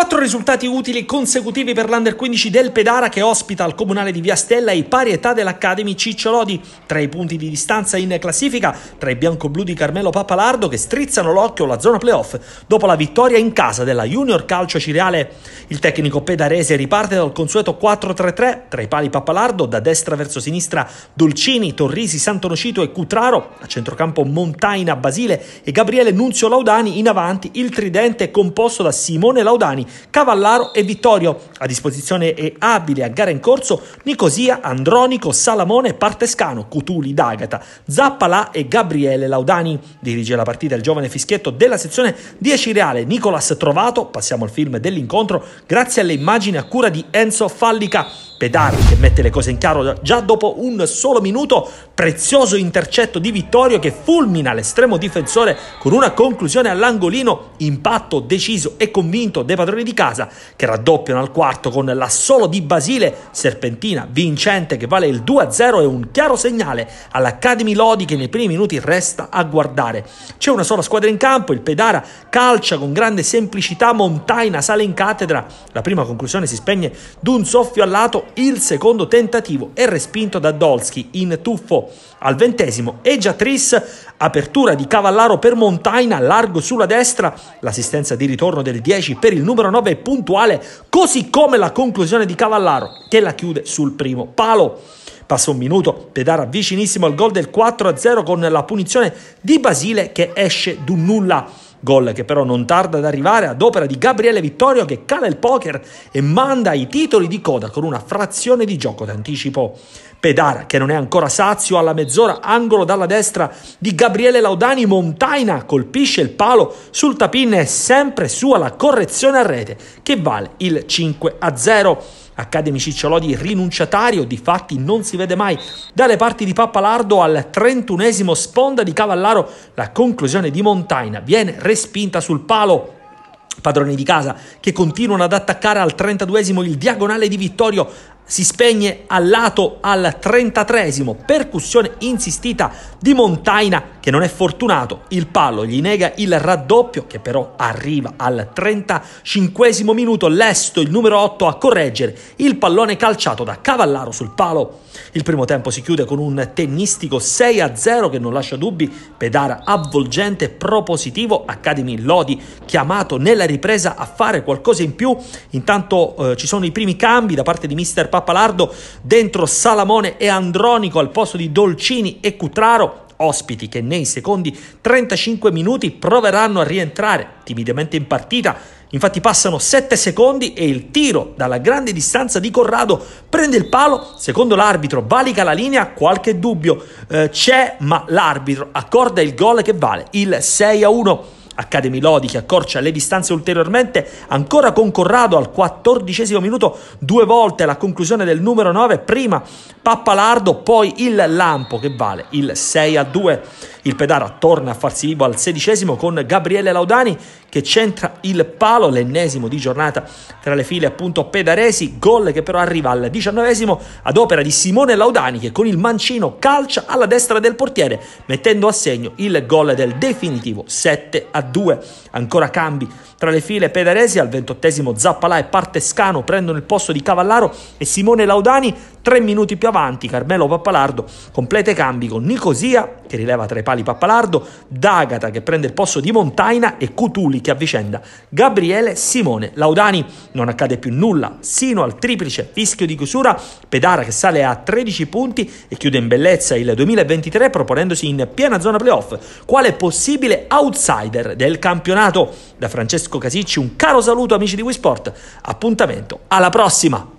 Quattro risultati utili consecutivi per l'Under 15 del Pedara che ospita al comunale di Via Stella i pari età dell'Academy Cicciolodi. Tra i punti di distanza in classifica tra i bianco-blu di Carmelo Pappalardo che strizzano l'occhio la zona playoff dopo la vittoria in casa della Junior Calcio Cireale. Il tecnico pedarese riparte dal consueto 4-3-3 tra i pali Pappalardo da destra verso sinistra Dolcini, Torrisi, Santonocito e Cutraro, a centrocampo Montaina, Basile e Gabriele Nunzio Laudani in avanti il tridente composto da Simone Laudani Cavallaro e Vittorio. A disposizione e abile a gara in corso Nicosia, Andronico, Salamone, Partescano, Cutuli d'Agata, Zappalà e Gabriele Laudani. Dirige la partita il giovane fischietto della sezione 10 Reale Nicolas Trovato. Passiamo al film dell'incontro grazie alle immagini a cura di Enzo Fallica. Pedari che mette le cose in chiaro già dopo un solo minuto, prezioso intercetto di Vittorio che fulmina l'estremo difensore con una conclusione all'angolino, impatto deciso e convinto dei padroni padroni di casa che raddoppiano al quarto con l'assolo di Basile, serpentina vincente che vale il 2-0 e un chiaro segnale all'Academy Lodi che nei primi minuti resta a guardare. C'è una sola squadra in campo, il Pedara calcia con grande semplicità, Montaina sale in cattedra, la prima conclusione si spegne d'un soffio al lato, il secondo tentativo è respinto da Dolski in tuffo al ventesimo e già Tris, apertura di Cavallaro per Montaina, largo sulla destra, l'assistenza di ritorno del 10 per il numero 9 è puntuale, così come la conclusione di Cavallaro che la chiude sul primo palo. Passa un minuto, Pedara vicinissimo al gol del 4-0 con la punizione di Basile che esce d'un nulla. Gol che però non tarda ad arrivare ad opera di Gabriele Vittorio che cala il poker e manda i titoli di coda con una frazione di gioco d'anticipo. Pedara che non è ancora sazio alla mezz'ora, angolo dalla destra di Gabriele Laudani, Montaina colpisce il palo sul tapin e sempre sua la correzione a rete che vale il 5 a 0. Academy Cicciolodi rinunciatario, di fatti non si vede mai dalle parti di Pappalardo al 31 esimo sponda di Cavallaro, la conclusione di Montaina viene respinta sul palo padroni di casa che continuano ad attaccare al 32 esimo il diagonale di Vittorio si spegne al lato al 33 percussione insistita di Montaina che non è fortunato, il palo gli nega il raddoppio che però arriva al 35 minuto, Lesto il numero 8 a correggere il pallone calciato da Cavallaro sul palo. Il primo tempo si chiude con un tennistico 6 0 che non lascia dubbi, Pedara avvolgente, propositivo, Academy Lodi chiamato nella ripresa a fare qualcosa in più, intanto eh, ci sono i primi cambi da parte di mister Pasquale giocava Palardo dentro Salamone e Andronico al posto di Dolcini e Cutraro ospiti che nei secondi 35 minuti proveranno a rientrare timidamente in partita. Infatti passano 7 secondi e il tiro dalla grande distanza di Corrado prende il palo, secondo l'arbitro valica la linea, qualche dubbio eh, c'è, ma l'arbitro accorda il gol che vale il 6 a 1. Accademi Lodi che accorcia le distanze ulteriormente, ancora con Corrado al quattordicesimo minuto due volte la conclusione del numero 9, prima Pappalardo, poi il Lampo che vale il 6 a 2. Il Pedara torna a farsi vivo al sedicesimo con Gabriele Laudani che centra il palo, l'ennesimo di giornata tra le file appunto pedaresi, gol che però arriva al diciannovesimo ad opera di Simone Laudani che con il mancino calcia alla destra del portiere mettendo a segno il gol del definitivo 7 a 2. Ancora cambi tra le file pedaresi al ventottesimo Zappalà e Partescano prendono il posto di Cavallaro e Simone Laudani tre minuti più avanti Carmelo Pappalardo completa i cambi con Nicosia che rileva tra i pali Pappalardo, D'Agata che prende il posto di Montaina e Cutuli che avvicenda Gabriele Simone Laudani. Non accade più nulla sino al triplice fischio di chiusura, Pedara che sale a 13 punti e chiude in bellezza il 2023 proponendosi in piena zona playoff, quale possibile outsider del campionato. Da Francesco Casicci un caro saluto amici di Wii Sport, appuntamento alla prossima!